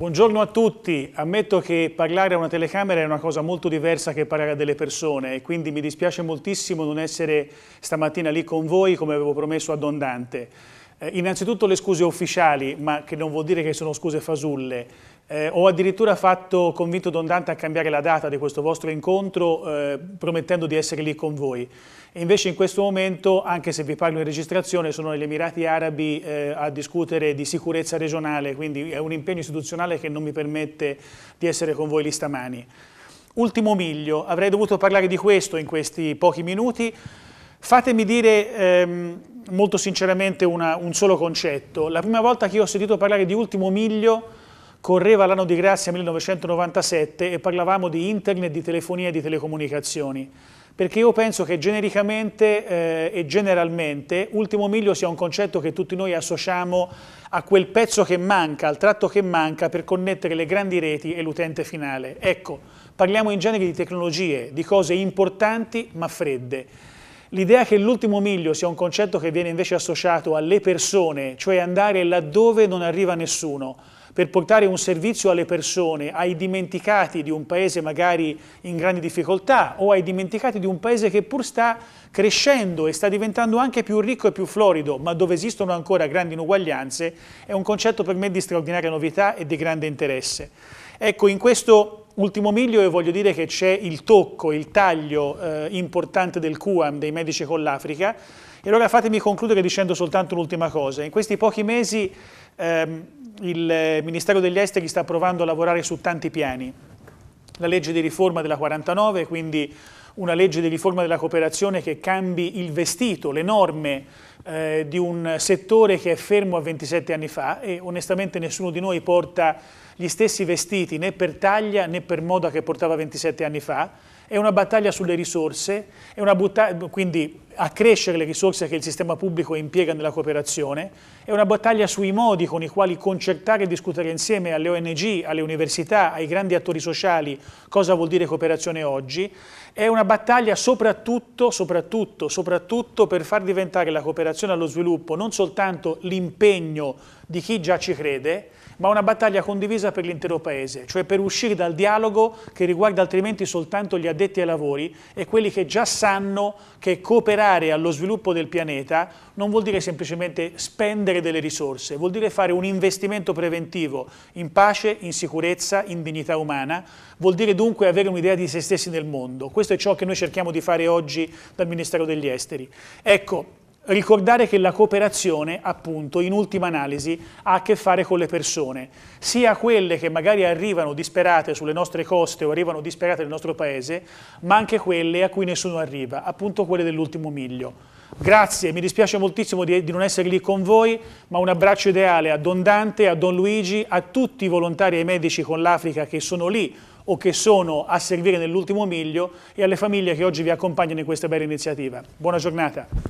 Buongiorno a tutti, ammetto che parlare a una telecamera è una cosa molto diversa che parlare a delle persone e quindi mi dispiace moltissimo non essere stamattina lì con voi come avevo promesso a Don Dante. Eh, innanzitutto le scuse ufficiali, ma che non vuol dire che sono scuse fasulle. Eh, ho addirittura fatto convinto Don Dante a cambiare la data di questo vostro incontro eh, promettendo di essere lì con voi. E invece in questo momento, anche se vi parlo in registrazione, sono negli Emirati Arabi eh, a discutere di sicurezza regionale, quindi è un impegno istituzionale che non mi permette di essere con voi lì stamani. Ultimo miglio, avrei dovuto parlare di questo in questi pochi minuti. Fatemi dire... Ehm, molto sinceramente una, un solo concetto. La prima volta che io ho sentito parlare di ultimo miglio correva l'anno di grazia 1997 e parlavamo di internet, di telefonia e di telecomunicazioni. Perché io penso che genericamente eh, e generalmente ultimo miglio sia un concetto che tutti noi associamo a quel pezzo che manca, al tratto che manca per connettere le grandi reti e l'utente finale. Ecco, parliamo in genere di tecnologie, di cose importanti ma fredde. L'idea che l'ultimo miglio sia un concetto che viene invece associato alle persone, cioè andare laddove non arriva nessuno, per portare un servizio alle persone, ai dimenticati di un paese magari in grandi difficoltà o ai dimenticati di un paese che pur sta crescendo e sta diventando anche più ricco e più florido, ma dove esistono ancora grandi inuguaglianze, è un concetto per me di straordinaria novità e di grande interesse. Ecco, in questo Ultimo miglio e voglio dire che c'è il tocco, il taglio eh, importante del QAM dei medici con l'Africa e allora fatemi concludere dicendo soltanto un'ultima cosa. In questi pochi mesi ehm, il Ministero degli Esteri sta provando a lavorare su tanti piani. La legge di riforma della 49, quindi una legge di riforma della cooperazione che cambi il vestito, le norme eh, di un settore che è fermo a 27 anni fa e onestamente nessuno di noi porta gli stessi vestiti né per taglia né per moda che portava 27 anni fa. È una battaglia sulle risorse, una quindi accrescere le risorse che il sistema pubblico impiega nella cooperazione, è una battaglia sui modi con i quali concertare e discutere insieme alle ONG, alle università, ai grandi attori sociali cosa vuol dire cooperazione oggi, è una battaglia soprattutto, soprattutto, soprattutto per far diventare la cooperazione allo sviluppo non soltanto l'impegno di chi già ci crede, ma una battaglia condivisa per l'intero Paese, cioè per uscire dal dialogo che riguarda altrimenti soltanto gli addetti ai lavori e quelli che già sanno che cooperazione operare allo sviluppo del pianeta non vuol dire semplicemente spendere delle risorse, vuol dire fare un investimento preventivo in pace, in sicurezza, in dignità umana, vuol dire dunque avere un'idea di se stessi nel mondo. Questo è ciò che noi cerchiamo di fare oggi dal Ministero degli Esteri. Ecco, Ricordare che la cooperazione, appunto, in ultima analisi, ha a che fare con le persone, sia quelle che magari arrivano disperate sulle nostre coste o arrivano disperate nel nostro paese, ma anche quelle a cui nessuno arriva, appunto quelle dell'ultimo miglio. Grazie, mi dispiace moltissimo di, di, non essere lì con voi, ma un abbraccio ideale a Don Dante, a Don Luigi, a tutti i volontari e i medici con l'Africa che sono lì o che sono a servire nell'ultimo miglio e alle famiglie che oggi vi accompagnano in questa bella iniziativa. Buona giornata.